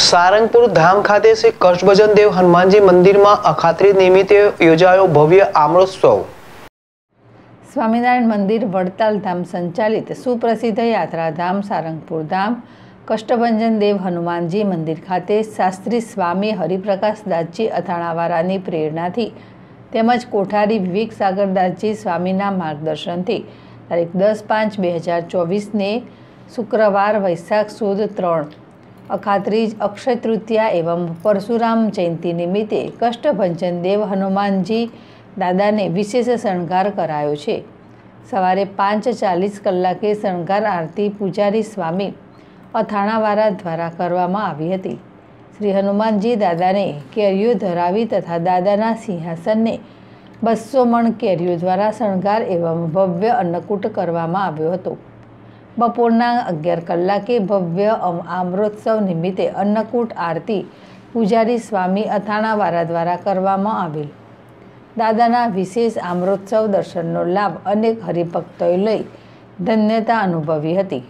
સારંગપુર ધામ ખાતે શ્રી કષ્ટભજન દેવ હનુમાનજી મંદિરમાં અખાત્રી નિમિત્તે યોજાયો ભવ્ય આમરોત્સવ સ્વામિનારાયણ મંદિર વડતાલ ધામ સંચાલિત સુપ્રસિદ્ધ યાત્રાધામ સારંગપુર ધામ કષ્ટભંજન દેવ હનુમાનજી મંદિર ખાતે શાસ્ત્રી સ્વામી હરિપ્રકાશ દાસજી અથાણાવાળાની પ્રેરણાથી તેમજ કોઠારી વિવેક સાગરદાસજી સ્વામીના માર્ગદર્શનથી તારીખ દસ પાંચ બે હજાર ચોવીસને શુક્રવાર વૈશાખ સુદ ત્રણ અખાત્રીજ અક્ષય તૃતીયા એવમ પરશુરામ જયંતી નિમિત્તે કષ્ટભંજન દેવ હનુમાનજી દાદાને વિશેષ શણગાર કરાયો છે સવારે પાંચ ચાલીસ કલાકે શણગાર આરતી પૂજારી સ્વામી અથાણાવાળા દ્વારા કરવામાં આવી હતી શ્રી હનુમાનજી દાદાને કેરીઓ ધરાવી તથા દાદાના સિંહાસનને બસો મણ કેરીઓ દ્વારા શણગાર એવં ભવ્ય અન્નકૂટ કરવામાં આવ્યો હતો બપોરના અગિયાર કલાકે ભવ્ય આમ્રોત્સવ નિમિત્તે અન્નકૂટ આરતી પૂજારી સ્વામી અથાણાવાળા દ્વારા કરવામાં આવેલ દાદાના વિશેષ આમ્રોત્સવ દર્શનનો લાભ અનેક હરિભક્તોએ લઈ ધન્યતા અનુભવી હતી